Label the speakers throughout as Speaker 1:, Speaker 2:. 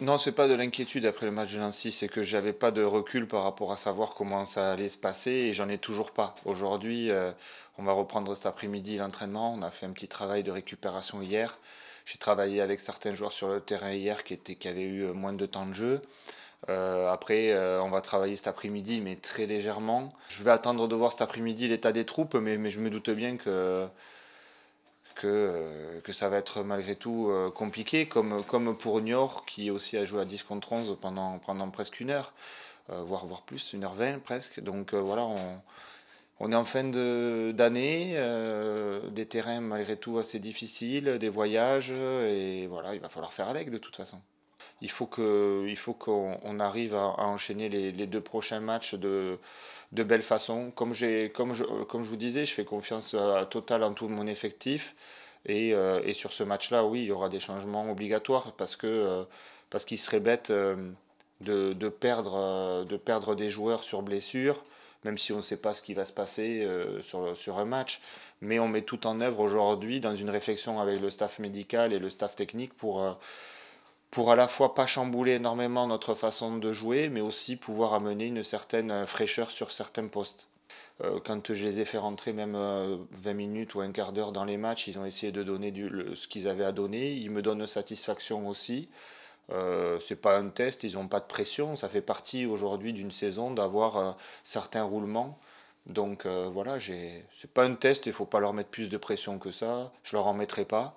Speaker 1: Non, c'est pas de l'inquiétude après le match de Nancy, c'est que j'avais pas de recul par rapport à savoir comment ça allait se passer et j'en ai toujours pas. Aujourd'hui, euh, on va reprendre cet après-midi l'entraînement. On a fait un petit travail de récupération hier. J'ai travaillé avec certains joueurs sur le terrain hier qui, étaient, qui avaient eu euh, moins de temps de jeu. Euh, après, on va travailler cet après-midi, mais très légèrement. Je vais attendre de voir cet après-midi l'état des troupes, mais je me doute bien que que, euh, que ça va être malgré tout euh, compliqué, comme, comme pour Niort qui aussi a joué à 10 contre 11 pendant, pendant presque une heure, euh, voire, plus, une heure 20 presque. Donc voilà, on, est en fin d'année, de, des terrains malgré tout assez difficiles, des voyages, et voilà, il va falloir faire avec de toute façon il faut qu'on arrive à, enchaîner les, deux prochains matchs de, de belle façon. Comme, comme, je, comme je vous disais, je fais confiance totale en tout mon effectif. Et, euh, et sur ce match-là, oui, il y aura des changements obligatoires parce que euh, parce qu'il serait bête euh, de, de, perdre, de perdre des joueurs sur blessure, même si on ne sait pas ce qui va se passer sur, sur un match. Mais on met tout en œuvre aujourd'hui dans une réflexion avec le staff médical et le staff technique pour pour à la fois pas chambouler énormément notre façon de jouer, mais aussi pouvoir amener une certaine euh, fraîcheur sur certains postes. Euh, quand je les ai fait rentrer même 20 euh, minutes ou un quart d'heure dans les matchs, ils ont essayé de donner du, ce qu'ils avaient à donner. Ils me donnent satisfaction aussi. Ce n'est pas un test, ils n'ont pas de pression. Ça fait partie aujourd'hui d'une saison d'avoir certains roulements. Donc voilà, voilà, c'est pas un test, il faut pas leur mettre plus de pression que ça. Je leur en mettrai pas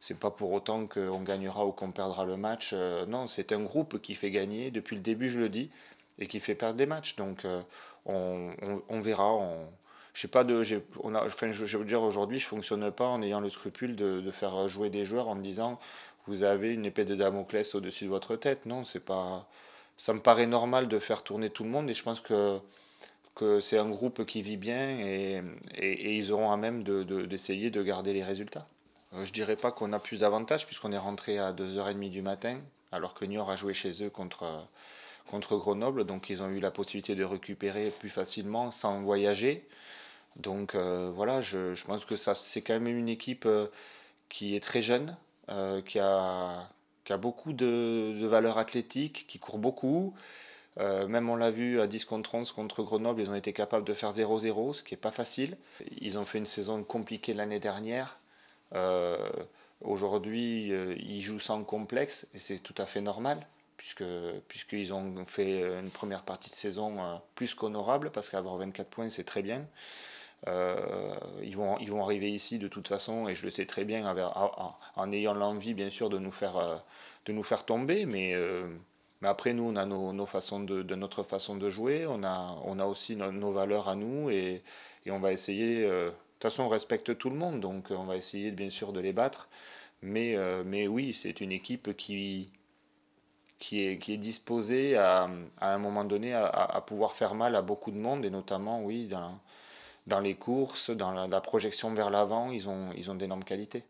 Speaker 1: c'est pas pour autant qu'on gagnera ou qu'on perdra le match. Euh, non, c'est un groupe qui fait gagner, depuis le début je le dis, et qui fait perdre des matchs. Donc euh, on, on, verra. On, je sais pas de, on enfin, je, veux dire aujourd'hui, je fonctionne pas en ayant le scrupule de, faire jouer des joueurs en me disant vous avez une épée de Damoclès au-dessus de votre tête. Non, c'est pas. Ça me paraît normal de faire tourner tout le monde et je pense que que c'est un groupe qui vit bien et, et, ils auront à même d'essayer de, de garder les résultats. Je euh, je dirais pas qu'on a plus d'avantages puisqu'on est rentré à 2h30 du matin, alors que Niort a joué chez eux contre, euh, contre Grenoble. Donc ils ont eu la possibilité de récupérer plus facilement sans voyager. Donc euh, voilà, je, pense que ça c'est quand même une équipe qui est très jeune, qui, a, qui a beaucoup de, de valeur athlétique, qui court beaucoup. même on l'a vu à 10 contre 11 contre Grenoble, ils ont été capables de faire 0-0, ce qui n'est pas facile. Ils ont fait une saison compliquée l'année dernière. Euh, aujourd'hui, euh, ils jouent sans complexe et c'est tout à fait normal puisque puisqu'ils ont fait euh, une première partie de saison plus qu'honorable parce qu'avoir 24 points c'est très bien. ils, vont, ils vont arriver ici de toute façon, et je le sais très bien, en, ayant l'envie bien sûr de nous faire, de nous faire tomber, mais, mais après nous, on a nos, nos façons de, notre façon de jouer, on a, on a aussi nos valeurs à nous, et, et on va essayer de toute façon, on respecte tout le monde, donc euh, on va essayer bien sûr de les battre. Mais, euh, mais oui, c'est une équipe qui, qui, est, qui est disposée à, un moment donné à, pouvoir faire mal à beaucoup de monde, et notamment, oui, dans, les courses, dans la, la projection vers l'avant, ils ont, ils ont d'énormes qualités.